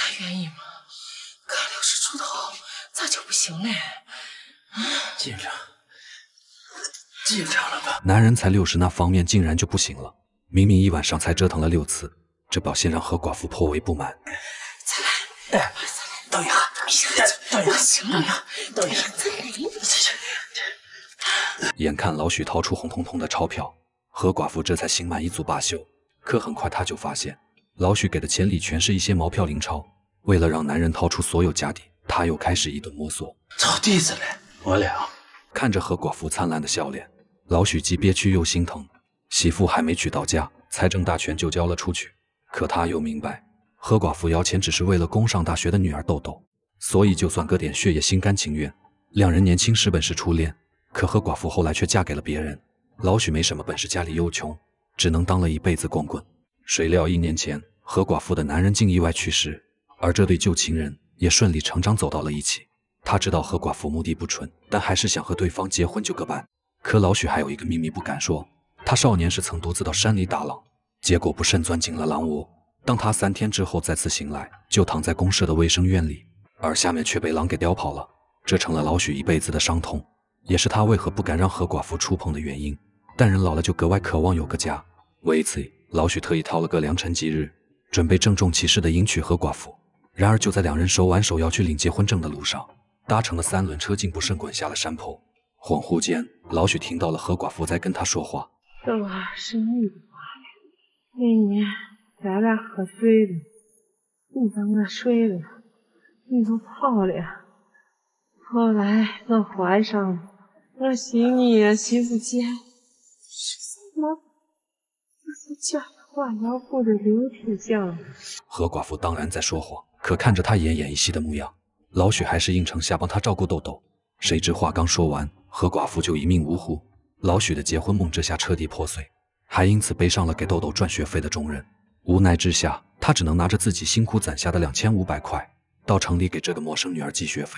他愿意吗？刚六十出头，咋就不行嘞？紧张，紧张了吧。男人才六十，那方面竟然就不行了。明明一晚上才折腾了六次，这表现让何寡妇颇为不满。再来，再来，豆芽，豆芽，豆等一下，再芽，豆芽。眼看老许掏出红彤彤的钞票，何寡妇这才心满意足罢休。可很快他就发现。老许给的钱里全是一些毛票、零钞。为了让男人掏出所有家底，他又开始一顿摸索。找地址来，我俩看着何寡妇灿烂的笑脸，老许既憋屈又心疼。媳妇还没娶到家，财政大权就交了出去。可他又明白，何寡妇要钱只是为了供上大学的女儿豆豆，所以就算割点血，也心甘情愿。两人年轻时本是初恋，可何寡妇后来却嫁给了别人。老许没什么本事，家里又穷，只能当了一辈子光棍。谁料一年前。何寡妇的男人竟意外去世，而这对旧情人也顺理成章走到了一起。他知道何寡妇目的不纯，但还是想和对方结婚就个办。可老许还有一个秘密不敢说：他少年时曾独自到山里打狼，结果不慎钻进了狼窝。当他三天之后再次醒来，就躺在公社的卫生院里，而下面却被狼给叼跑了。这成了老许一辈子的伤痛，也是他为何不敢让何寡妇触碰的原因。但人老了就格外渴望有个家，为此老许特意挑了个良辰吉日。准备郑重其事地迎娶何寡妇，然而就在两人手挽手要去领结婚证的路上，搭乘的三轮车竟不慎滚下了山坡。恍惚间，老许听到了何寡妇在跟他说话：“娃是你呀，那年咱俩喝醉了，你当我睡了，你都跑了。后来我怀上了，我寻你寻不见，什么？我睡觉。”化妖或的刘体匠，何寡妇当然在说谎，可看着她奄奄一息的模样，老许还是应承下帮他照顾豆豆。谁知话刚说完，何寡妇就一命呜呼，老许的结婚梦这下彻底破碎，还因此背上了给豆豆赚学费的重任。无奈之下，他只能拿着自己辛苦攒下的两千五百块，到城里给这个陌生女儿寄学费。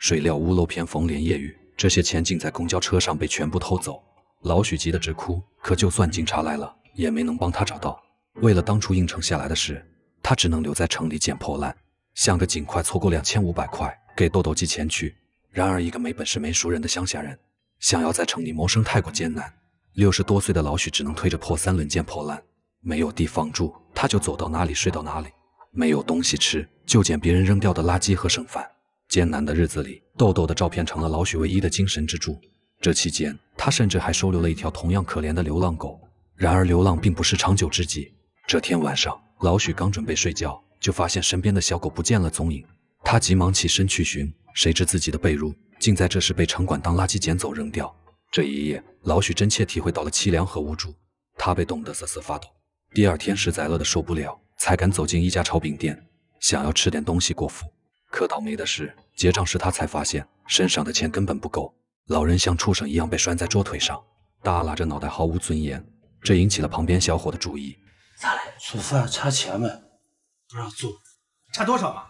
谁料屋漏偏逢连夜雨，这些钱竟在公交车上被全部偷走。老许急得直哭，可就算警察来了。也没能帮他找到。为了当初应承下来的事，他只能留在城里捡破烂，想着尽快凑够两千五百块给豆豆寄钱去。然而，一个没本事、没熟人的乡下人，想要在城里谋生太过艰难。六十多岁的老许只能推着破三轮捡破烂，没有地方住，他就走到哪里睡到哪里；没有东西吃，就捡别人扔掉的垃圾和剩饭。艰难的日子里，豆豆的照片成了老许唯一的精神支柱。这期间，他甚至还收留了一条同样可怜的流浪狗。然而流浪并不是长久之计。这天晚上，老许刚准备睡觉，就发现身边的小狗不见了踪影。他急忙起身去寻，谁知自己的被褥竟在这时被城管当垃圾捡走扔掉。这一夜，老许真切体会到了凄凉和无助。他被冻得瑟瑟发抖。第二天，实在饿得受不了，才敢走进一家炒饼店，想要吃点东西过腹。可倒霉的是，结账时他才发现身上的钱根本不够。老人像畜生一样被拴在桌腿上，耷拉着脑袋，毫无尊严。这引起了旁边小伙的注意。咋了？煮饭差钱呗，不让做，差多少嘛？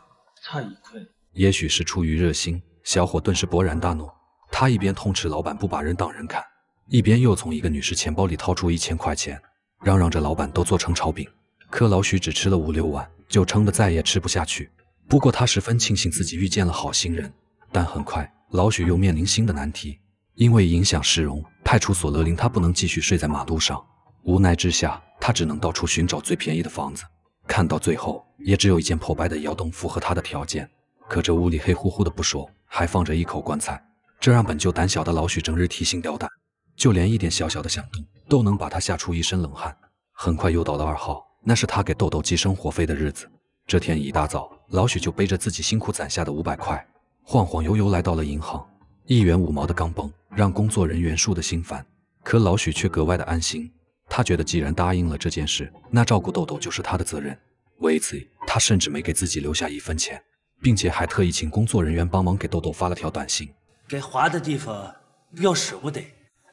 差一块。也许是出于热心，小伙顿时勃然大怒。他一边痛斥老板不把人当人看，一边又从一个女士钱包里掏出一千块钱，嚷嚷着老板都做成炒饼。可老许只吃了五六碗，就撑得再也吃不下去。不过他十分庆幸自己遇见了好心人，但很快老许又面临新的难题，因为影响市容，派出所勒令他不能继续睡在马路上。无奈之下，他只能到处寻找最便宜的房子。看到最后，也只有一间破败的窑洞符合他的条件。可这屋里黑乎乎的不说，还放着一口棺材，这让本就胆小的老许整日提心吊胆，就连一点小小的响动都能把他吓出一身冷汗。很快又到了二号，那是他给豆豆寄生活费的日子。这天一大早，老许就背着自己辛苦攒下的五百块，晃晃悠悠来到了银行。一元五毛的钢镚让工作人员数的心烦，可老许却格外的安心。他觉得既然答应了这件事，那照顾豆豆就是他的责任。为此，他甚至没给自己留下一分钱，并且还特意请工作人员帮忙给豆豆发了条短信：“该花的地方不要舍不得，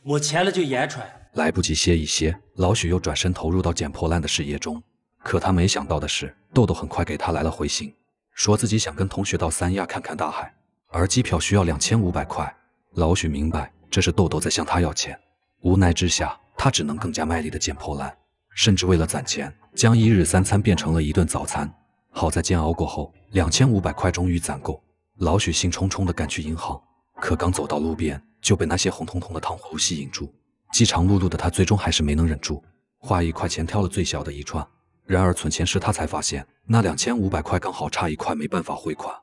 没钱了就言传。”来不及歇一歇，老许又转身投入到捡破烂的事业中。可他没想到的是，豆豆很快给他来了回信，说自己想跟同学到三亚看看大海，而机票需要两千五百块。老许明白这是豆豆在向他要钱，无奈之下。他只能更加卖力的捡破烂，甚至为了攒钱，将一日三餐变成了一顿早餐。好在煎熬过后，两千五百块终于攒够。老许兴冲冲地赶去银行，可刚走到路边，就被那些红彤彤的糖葫芦吸引住。饥肠辘辘的他，最终还是没能忍住，花一块钱挑了最小的一串。然而存钱时，他才发现那两千五百块刚好差一块，没办法汇款。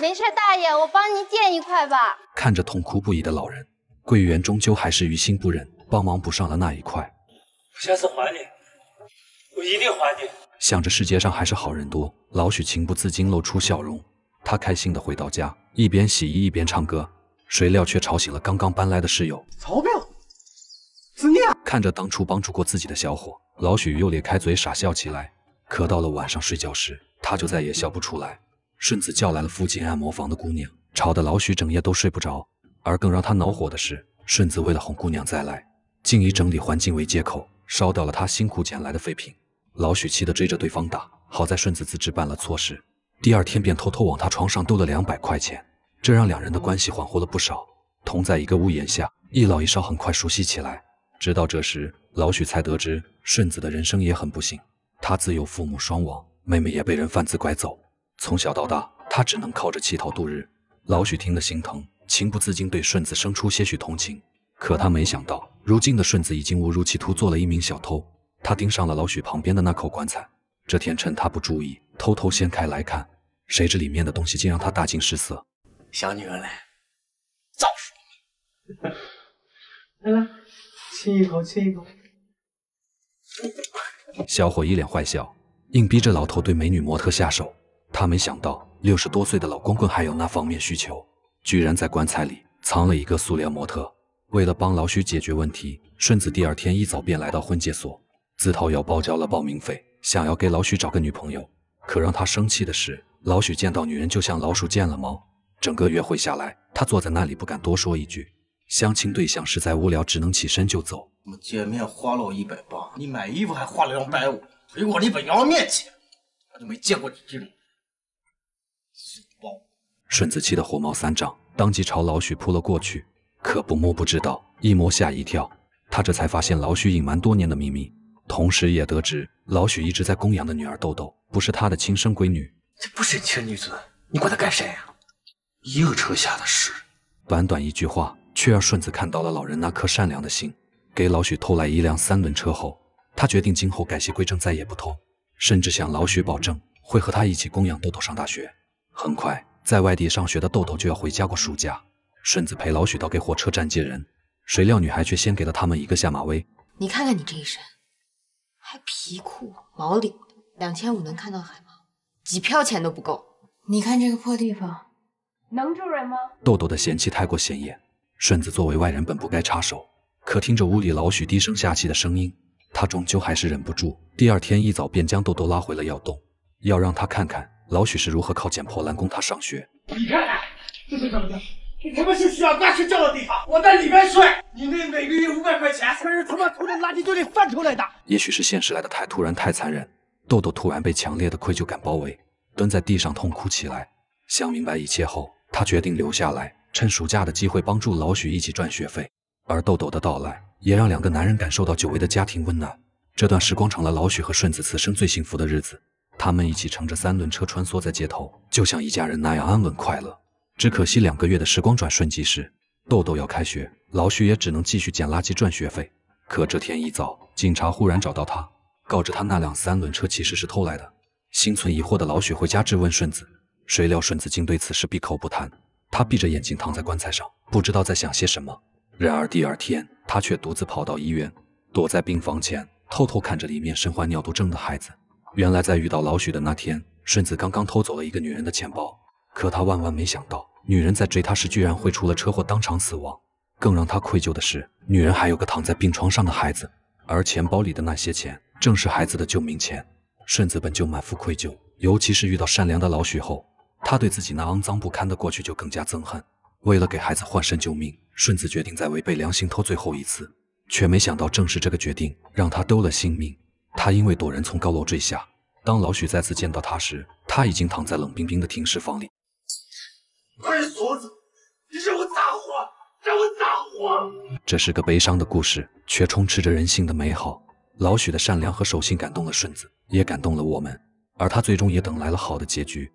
没事，大爷，我帮您垫一块吧。看着痛哭不已的老人，柜员终究还是于心不忍。帮忙补上了那一块，我下次还你，我一定还你。想着世界上还是好人多，老许情不自禁露出笑容。他开心地回到家，一边洗衣一边唱歌，谁料却吵醒了刚刚搬来的室友曹彪。子你看着当初帮助过自己的小伙，老许又咧开嘴傻笑起来。可到了晚上睡觉时，他就再也笑不出来。顺子叫来了附近按摩房的姑娘，吵得老许整夜都睡不着。而更让他恼火的是，顺子为了哄姑娘再来。竟以整理环境为借口，烧掉了他辛苦捡来的废品。老许气得追着对方打，好在顺子自知办了错事，第二天便偷偷往他床上丢了两百块钱，这让两人的关系缓和了不少。同在一个屋檐下，一老一少很快熟悉起来。直到这时，老许才得知顺子的人生也很不幸，他自幼父母双亡，妹妹也被人贩子拐走，从小到大他只能靠着乞讨度日。老许听得心疼，情不自禁对顺子生出些许同情。可他没想到，如今的顺子已经误入歧途，做了一名小偷。他盯上了老许旁边的那口棺材，这天趁他不注意，偷偷掀开来看，谁知里面的东西竟让他大惊失色。小女儿嘞，造福你！来来，亲一口，亲一口。小伙一脸坏笑，硬逼着老头对美女模特下手。他没想到，六十多岁的老光棍还有那方面需求，居然在棺材里藏了一个塑料模特。为了帮老许解决问题，顺子第二天一早便来到婚介所，自掏腰包交了报名费，想要给老许找个女朋友。可让他生气的是，老许见到女人就像老鼠见了猫。整个约会下来，他坐在那里不敢多说一句。相亲对象实在无聊，只能起身就走。我们见面花了一百八，你买衣服还花了两百五，赔我一本洋面钱！我就没见过你这种怂包！顺子气得火冒三丈，当即朝老许扑了过去。可不，摸不知道，一摸吓一跳，他这才发现老许隐瞒多年的秘密，同时也得知老许一直在供养的女儿豆豆不是他的亲生闺女。这不是亲女子，你管他干啥呀？一个车下的事。短短一句话，却让顺子看到了老人那颗善良的心。给老许偷来一辆三轮车后，他决定今后改邪归正，再也不偷，甚至向老许保证会和他一起供养豆豆上大学。很快，在外地上学的豆豆就要回家过暑假。顺子陪老许到给火车站接人，谁料女孩却先给了他们一个下马威。你看看你这一身，还皮裤毛领，两千五能看到海吗？几票钱都不够。你看这个破地方，能住人吗？豆豆的嫌弃太过显眼，顺子作为外人本不该插手，可听着屋里老许低声下气的声音，他终究还是忍不住。第二天一早便将豆豆拉回了窑洞，要让他看看老许是如何靠捡破烂供他上学。你看，这是什么？你他妈是需要拿去交的地方，我在里面睡。你那每个月五百块钱，可是他妈从这垃圾堆里翻出来的。也许是现实来的太突然，太残忍，豆豆突然被强烈的愧疚感包围，蹲在地上痛哭起来。想明白一切后，他决定留下来，趁暑假的机会帮助老许一起赚学费。而豆豆的到来，也让两个男人感受到久违的家庭温暖。这段时光成了老许和顺子此生最幸福的日子。他们一起乘着三轮车穿梭在街头，就像一家人那样安稳快乐。只可惜两个月的时光转瞬即逝，豆豆要开学，老许也只能继续捡垃圾赚学费。可这天一早，警察忽然找到他，告知他那辆三轮车其实是偷来的。心存疑惑的老许回家质问顺子，谁料顺子竟对此事闭口不谈。他闭着眼睛躺在棺材上，不知道在想些什么。然而第二天，他却独自跑到医院，躲在病房前偷偷看着里面身患尿毒症的孩子。原来在遇到老许的那天，顺子刚刚偷走了一个女人的钱包。可他万万没想到，女人在追他时居然会出了车祸，当场死亡。更让他愧疚的是，女人还有个躺在病床上的孩子，而钱包里的那些钱正是孩子的救命钱。顺子本就满腹愧疚，尤其是遇到善良的老许后，他对自己那肮脏不堪的过去就更加憎恨。为了给孩子换肾救命，顺子决定再违背良心偷最后一次，却没想到正是这个决定让他丢了性命。他因为躲人从高楼坠下，当老许再次见到他时，他已经躺在冷冰冰的停尸房里。快锁子！你让我咋活？让我咋活？这是个悲伤的故事，却充斥着人性的美好。老许的善良和守信感动了顺子，也感动了我们，而他最终也等来了好的结局。